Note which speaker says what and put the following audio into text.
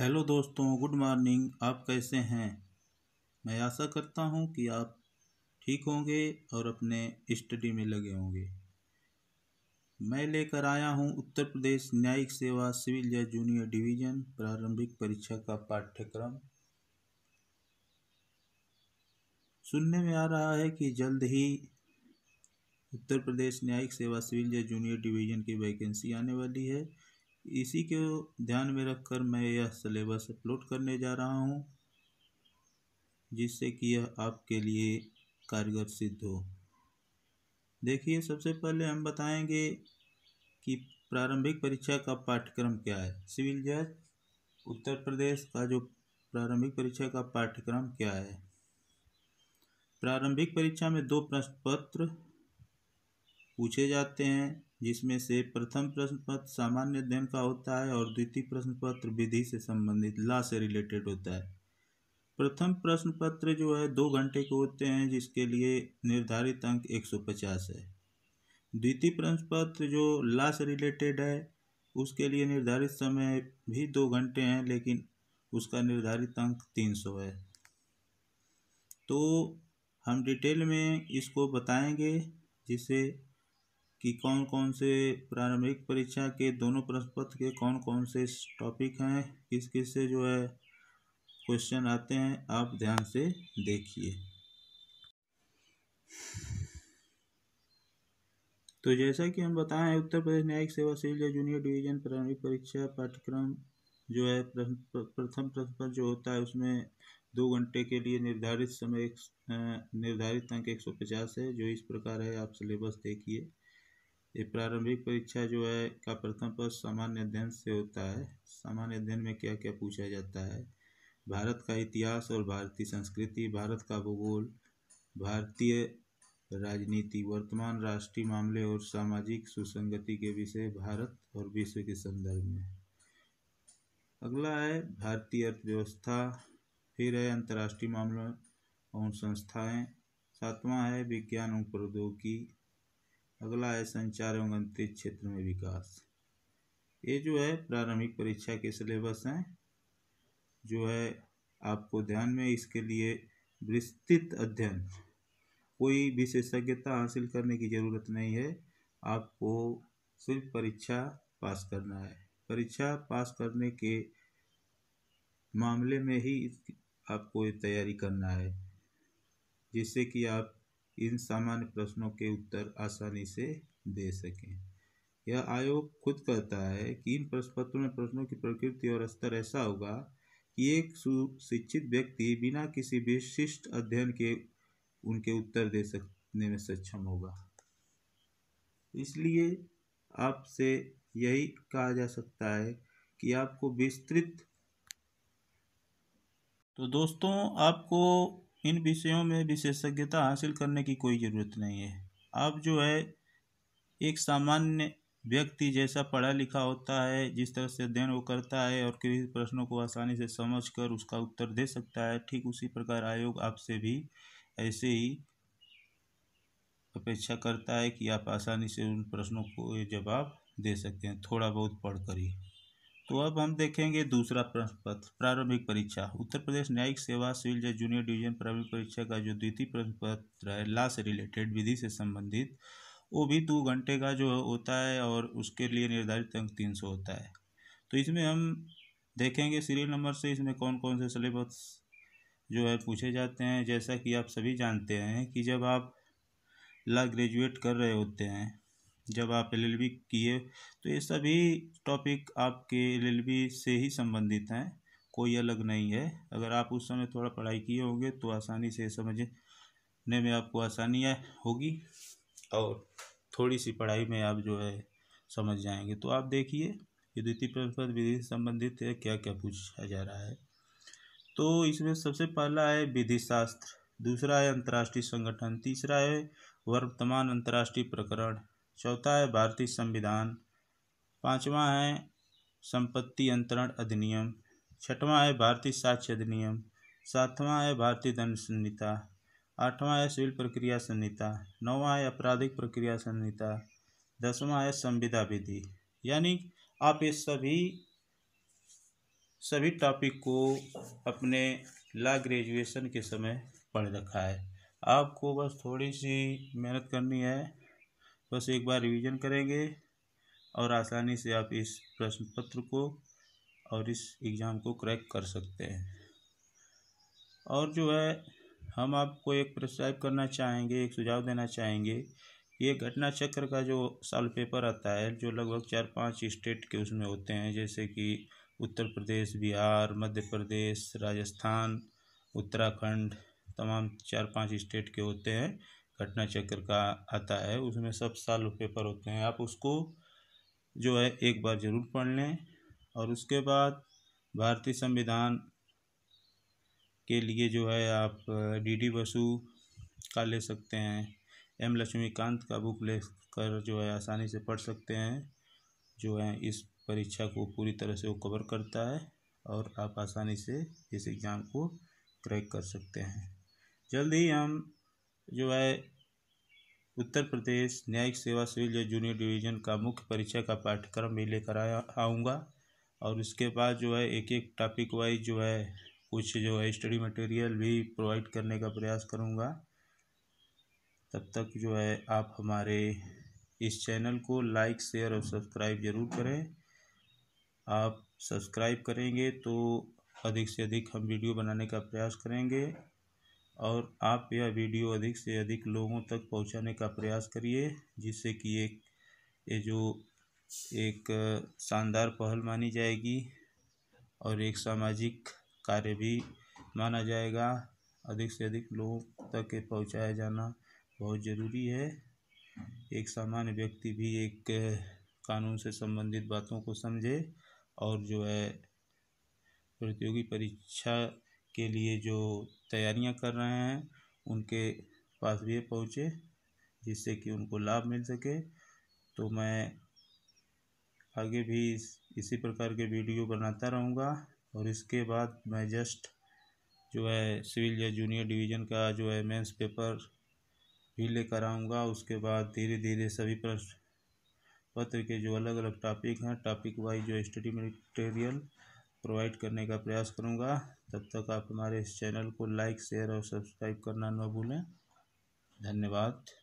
Speaker 1: hello दोस्तों good morning आप कैसे हैं मैं आशा करता हूं कि आप ठीक होंगे और अपने स्टडी में लगे होंगे मैं लेकर आया हूं उत्तर प्रदेश न्यायिक सेवा सिविल या जूनियर डिवीजन प्रारंभिक परीक्षा का पाठ्यक्रम सुनने में आ रहा है कि जल्द ही उत्तर प्रदेश न्यायिक सेवा सिविल या जूनियर डिवीजन की वैकेंसी आने वाली है इसी को ध्यान में रखकर मैं यह सिलेबस अपलोड करने जा रहा हूँ जिससे कि यह आपके लिए कारगर सिद्ध हो देखिए सबसे पहले हम बताएंगे कि प्रारंभिक परीक्षा का पाठ्यक्रम क्या है सिविल जज उत्तर प्रदेश का जो प्रारंभिक परीक्षा का पाठ्यक्रम क्या है प्रारंभिक परीक्षा में दो प्रश्न पत्र पूछे जाते हैं जिसमें से प्रथम प्रश्न पत्र सामान्य अध्ययन का होता है और द्वितीय प्रश्न पत्र विधि से संबंधित ला से रिलेटेड होता है प्रथम प्रश्न पत्र जो है दो घंटे के होते हैं जिसके लिए निर्धारित अंक 150 है द्वितीय प्रश्न पत्र जो ला से रिलेटेड है उसके लिए निर्धारित समय भी दो घंटे हैं लेकिन उसका निर्धारित अंक 300 है तो हम डिटेल में इसको बताएंगे जिसे कि कौन कौन से प्रारंभिक परीक्षा के दोनों प्रश्न पत्र के कौन कौन से टॉपिक हैं किस किस से जो है क्वेश्चन आते हैं आप ध्यान से देखिए तो जैसा कि हम बताएं उत्तर प्रदेश न्यायिक सेवा सिविल या जूनियर डिवीजन प्रारंभिक परीक्षा पाठ्यक्रम जो है प्रथम प्रश्न पत्र जो होता है उसमें दो घंटे के लिए निर्धारित समय निर्धारित अंक एक सौ पचास है जो इस प्रकार है आप सिलेबस देखिए ये प्रारंभिक परीक्षा जो है का प्रथम पद सामान्य अध्ययन से होता है सामान्य अध्ययन में क्या क्या पूछा जाता है भारत का इतिहास और भारतीय संस्कृति भारत का भूगोल भारतीय राजनीति वर्तमान राष्ट्रीय मामले और सामाजिक सुसंगति के विषय भारत और विश्व के संदर्भ में अगला है भारतीय अर्थव्यवस्था फिर है अंतर्राष्ट्रीय मामलों और संस्थाएं सातवां है विज्ञान और प्रौद्योगिकी अगला है संचार एवं अंतरिक्ष क्षेत्र में विकास ये जो है प्रारंभिक परीक्षा के सिलेबस हैं जो है आपको ध्यान में इसके लिए विस्तृत अध्ययन कोई विशेषज्ञता हासिल करने की ज़रूरत नहीं है आपको सिर्फ परीक्षा पास करना है परीक्षा पास करने के मामले में ही आपको तैयारी करना है जिससे कि आप इन सामान्य प्रश्नों के उत्तर आसानी से दे सकें यह आयोग खुद कहता है कि इन प्रश्न पत्रों में प्रश्नों की प्रकृति और स्तर ऐसा होगा कि एक सुशिक्षित व्यक्ति बिना किसी विशिष्ट अध्ययन के उनके उत्तर दे सकने में सक्षम होगा इसलिए आपसे यही कहा जा सकता है कि आपको विस्तृत तो दोस्तों आपको इन विषयों में विशेषज्ञता हासिल करने की कोई ज़रूरत नहीं है आप जो है एक सामान्य व्यक्ति जैसा पढ़ा लिखा होता है जिस तरह से अध्ययन वो करता है और किसी प्रश्नों को आसानी से समझ कर उसका उत्तर दे सकता है ठीक उसी प्रकार आयोग आपसे भी ऐसे ही अपेक्षा करता है कि आप आसानी से उन प्रश्नों को जवाब दे सकते हैं थोड़ा बहुत पढ़ कर ही तो अब हम देखेंगे दूसरा प्रश्न पत्र प्रारंभिक परीक्षा उत्तर प्रदेश न्यायिक सेवा सिविल जज जूनियर डिवीजन प्रारंभिक परीक्षा का जो द्वितीय प्रश्न पत्र है ला से रिलेटेड विधि से संबंधित वो भी दो घंटे का जो होता है और उसके लिए निर्धारित अंक तीन सौ होता है तो इसमें हम देखेंगे सीरियल नंबर से इसमें कौन कौन से सिलेबस जो है पूछे जाते हैं जैसा कि आप सभी जानते हैं कि जब आप ला ग्रेजुएट कर रहे होते हैं जब आप एल किए तो ये सभी टॉपिक आपके एल से ही संबंधित हैं कोई अलग नहीं है अगर आप उस समय थोड़ा पढ़ाई किए होंगे तो आसानी से समझने में आपको आसानी होगी और थोड़ी सी पढ़ाई में आप जो है समझ जाएंगे तो आप देखिए कि द्वितीय प्रतिपद विधि से संबंधित है क्या क्या पूछा जा रहा है तो इसमें सबसे पहला है विधि शास्त्र दूसरा है अंतर्राष्ट्रीय संगठन तीसरा है वर्तमान अंतर्राष्ट्रीय प्रकरण चौथा है भारतीय संविधान पांचवा है संपत्ति अंतरण अधिनियम छठवां है भारतीय साक्ष्य अधिनियम सातवां है भारतीय दंड संहिता आठवां है सिविल प्रक्रिया संहिता नौवां है आपराधिक प्रक्रिया संहिता दसवां है संविदा विधि यानी आप ये सभी सभी टॉपिक को अपने ला ग्रेजुएशन के समय पढ़ रखा है आपको बस थोड़ी सी मेहनत करनी है बस एक बार रिवीजन करेंगे और आसानी से आप इस प्रश्न पत्र को और इस एग्ज़ाम को क्रैक कर सकते हैं और जो है हम आपको एक प्रस्ताव करना चाहेंगे एक सुझाव देना चाहेंगे ये घटना चक्र का जो साल पेपर आता है जो लगभग चार पांच स्टेट के उसमें होते हैं जैसे कि उत्तर प्रदेश बिहार मध्य प्रदेश राजस्थान उत्तराखंड तमाम चार पांच स्टेट के होते हैं घटना चक्र का आता है उसमें सब साल पेपर होते हैं आप उसको जो है एक बार ज़रूर पढ़ लें और उसके बाद भारतीय संविधान के लिए जो है आप डी डी बसु का ले सकते हैं एम लक्ष्मीकांत का बुक ले कर जो है आसानी से पढ़ सकते हैं जो है इस परीक्षा को पूरी तरह से वो कवर करता है और आप आसानी से इस एग्ज़ाम को क्रैक कर सकते हैं जल्द ही हम जो है उत्तर प्रदेश न्यायिक सेवा सिविल जज जूनियर डिवीजन का मुख्य परीक्षा का पाठ्यक्रम भी लेकर आया आऊँगा और उसके बाद जो है एक एक टॉपिक वाइज जो है कुछ जो है स्टडी मटेरियल भी प्रोवाइड करने का प्रयास करूँगा तब तक जो है आप हमारे इस चैनल को लाइक शेयर और सब्सक्राइब ज़रूर करें आप सब्सक्राइब करेंगे तो अधिक से अधिक हम वीडियो बनाने का प्रयास करेंगे और आप यह वीडियो अधिक से अधिक लोगों तक पहुंचाने का प्रयास करिए जिससे कि एक ये जो एक शानदार पहल मानी जाएगी और एक सामाजिक कार्य भी माना जाएगा अधिक से अधिक लोगों तक ये पहुँचाया जाना बहुत ज़रूरी है एक सामान्य व्यक्ति भी एक कानून से संबंधित बातों को समझे और जो है प्रतियोगी परीक्षा के लिए जो तैयारियां कर रहे हैं उनके पास भी पहुँचे जिससे कि उनको लाभ मिल सके तो मैं आगे भी इस इसी प्रकार के वीडियो बनाता रहूँगा और इसके बाद मैं जस्ट जो है सिविल या जूनियर डिवीज़न का जो है मेंस पेपर भी लेकर आऊँगा उसके बाद धीरे धीरे सभी प्रश्न पत्र के जो अलग अलग टॉपिक हैं टॉपिक वाइज जो स्टडी मटेरियल प्रोवाइड करने का प्रयास करूँगा तब तक आप हमारे इस चैनल को लाइक शेयर और सब्सक्राइब करना न भूलें धन्यवाद